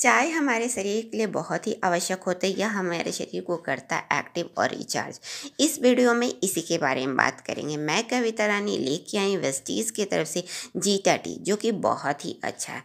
चाय हमारे शरीर के लिए बहुत ही आवश्यक होती है यह हमारे शरीर को करता है एक्टिव और रिचार्ज इस वीडियो में इसी के बारे में बात करेंगे मैं कविता रानी लेके आई वेस्टीज़ की तरफ से जीटा टी जो कि बहुत ही अच्छा है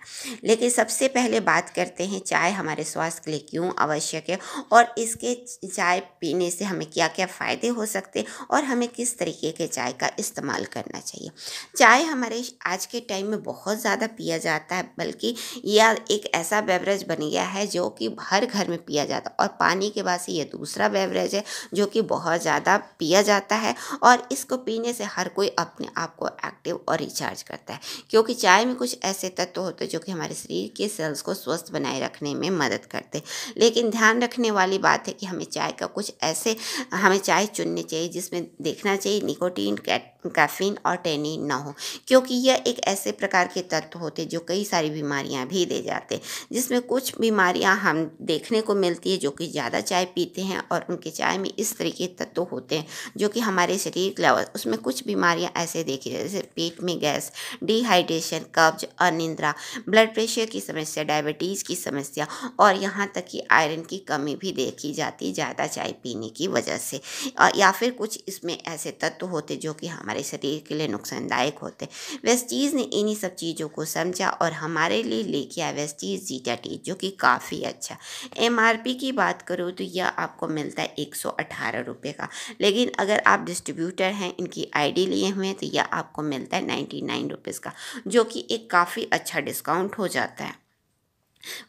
लेकिन सबसे पहले बात करते हैं चाय हमारे स्वास्थ्य के लिए क्यों आवश्यक है और इसके चाय पीने से हमें क्या क्या फ़ायदे हो सकते और हमें किस तरीके के चाय का इस्तेमाल करना चाहिए चाय हमारे आज के टाइम में बहुत ज़्यादा पिया जाता है बल्कि यह एक ऐसा बेवरेज बेवरेज बन गया है जो कि हर घर में पिया जाता है और पानी के बाद से ये दूसरा बेवरेज है जो कि बहुत ज़्यादा पिया जाता है और इसको पीने से हर कोई अपने आप को एक्टिव और रिचार्ज करता है क्योंकि चाय में कुछ ऐसे तत्व तो होते हैं जो कि हमारे शरीर के सेल्स को स्वस्थ बनाए रखने में मदद करते लेकिन ध्यान रखने वाली बात है कि हमें चाय का कुछ ऐसे हमें चाय चुननी चाहिए जिसमें देखना चाहिए निकोटीन कैफीन और टेनी ना हो क्योंकि यह एक ऐसे प्रकार के तत्व होते जो कई सारी बीमारियां भी दे जाते जिसमें कुछ बीमारियां हम देखने को मिलती है जो कि ज़्यादा चाय पीते हैं और उनके चाय में इस तरह के तत्व होते हैं जो कि हमारे शरीर के उसमें कुछ बीमारियां ऐसे देखी जैसे पेट में गैस डिहाइड्रेशन कब्ज अनिंद्रा ब्लड प्रेशर की समस्या डायबिटीज़ की समस्या और यहाँ तक कि आयरन की कमी भी देखी जाती ज़्यादा चाय पीने की वजह से या फिर कुछ इसमें ऐसे तत्व होते जो कि हमारे शरीर के लिए नुकसानदायक होते वेस्टीज़ ने इन्हीं सब चीज़ों को समझा और हमारे लिए लेके आया वेस्टीज़ जीटा टी जो कि काफ़ी अच्छा एम की बात करो तो यह आपको मिलता है एक सौ का लेकिन अगर आप डिस्ट्रीब्यूटर हैं इनकी आईडी लिए हुए हैं तो यह आपको मिलता है नाइन्टी नाइन का जो कि एक काफ़ी अच्छा डिस्काउंट हो जाता है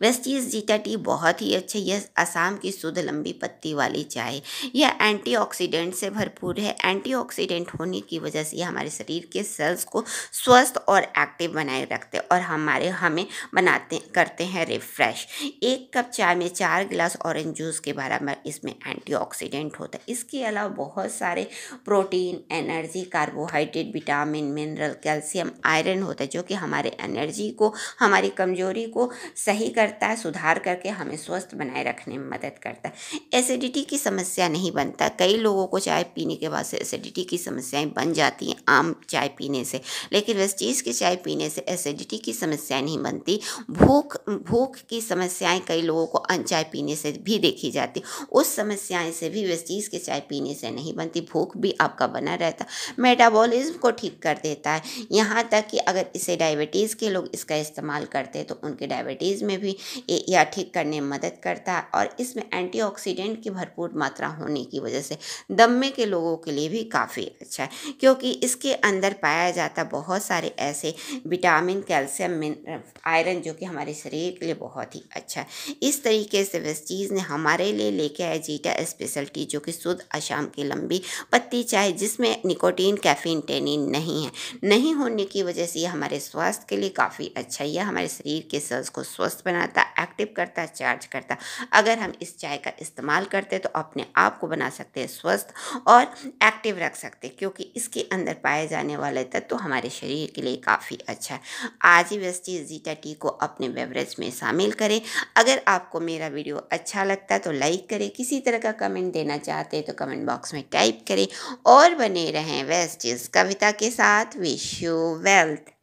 वेस्टीज जीटा टी बहुत ही अच्छा यह आसाम की शुद्ध लंबी पत्ती वाली चाय यह एंटीऑक्सीडेंट से भरपूर है एंटीऑक्सीडेंट होने की वजह से यह हमारे शरीर के सेल्स को स्वस्थ और एक्टिव बनाए रखते हैं और हमारे हमें बनाते करते हैं रिफ्रेश एक कप चाय में चार गिलास ऑरेंज जूस के बारे में इसमें ऑक्सीडेंट होता है इसके अलावा बहुत सारे protein energy carbohydrate vitamin mineral calcium iron होता है जो कि हमारे एनर्जी को हमारी कमजोरी को सही सही करता है सुधार करके हमें स्वस्थ बनाए रखने में मदद करता है एसिडिटी की समस्या नहीं बनता कई लोगों को चाय पीने के बाद से एसिडिटी की समस्याएं बन जाती हैं आम चाय पीने से लेकिन वेस्टीज़ की चाय पीने से एसिडिटी की समस्या नहीं बनती भूख भूख की समस्याएं कई लोगों को अन चाय पीने से भी देखी जाती उस समस्याएं से भी वेस्टीज़ के चाय पीने से नहीं बनती भूख भी आपका बना रहता मेटाबॉलिज्म को ठीक कर देता है यहाँ तक कि अगर इसे डायबिटीज़ के लोग इसका इस्तेमाल करते हैं तो उनके डायबिटीज़ में में भी यह ठीक करने में मदद करता है और इसमें एंटीऑक्सीडेंट की भरपूर मात्रा होने की वजह से दम्मे के लोगों के लिए भी काफ़ी अच्छा है क्योंकि इसके अंदर पाया जाता बहुत सारे ऐसे विटामिन कैल्शियम आयरन जो कि हमारे शरीर के लिए बहुत ही अच्छा है इस तरीके से वेस्ट चीज़ ने हमारे लिए लेके आए जीटा स्पेशलिटी जो कि शुद्ध अशाम की लंबी पत्ती चाय जिसमें निकोटीन कैफीन टेनिन नहीं है नहीं होने की वजह से ये हमारे स्वास्थ्य के लिए काफ़ी अच्छा है यह हमारे शरीर के सेल्स को स्वस्थ बनाता एक्टिव करता चार्ज करता अगर हम इस चाय का इस्तेमाल करते तो अपने आप को बना सकते हैं स्वस्थ और एक्टिव रख सकते हैं क्योंकि इसके अंदर पाए जाने वाले तत्व तो हमारे शरीर के लिए काफ़ी अच्छा है आज ही चीज जीटा टी को अपने बेवरेज में शामिल करें अगर आपको मेरा वीडियो अच्छा लगता है तो लाइक करें किसी तरह का कमेंट देना चाहते हैं तो कमेंट बॉक्स में टाइप करें और बने रहें चीज कविता के साथ विश यू वेल्थ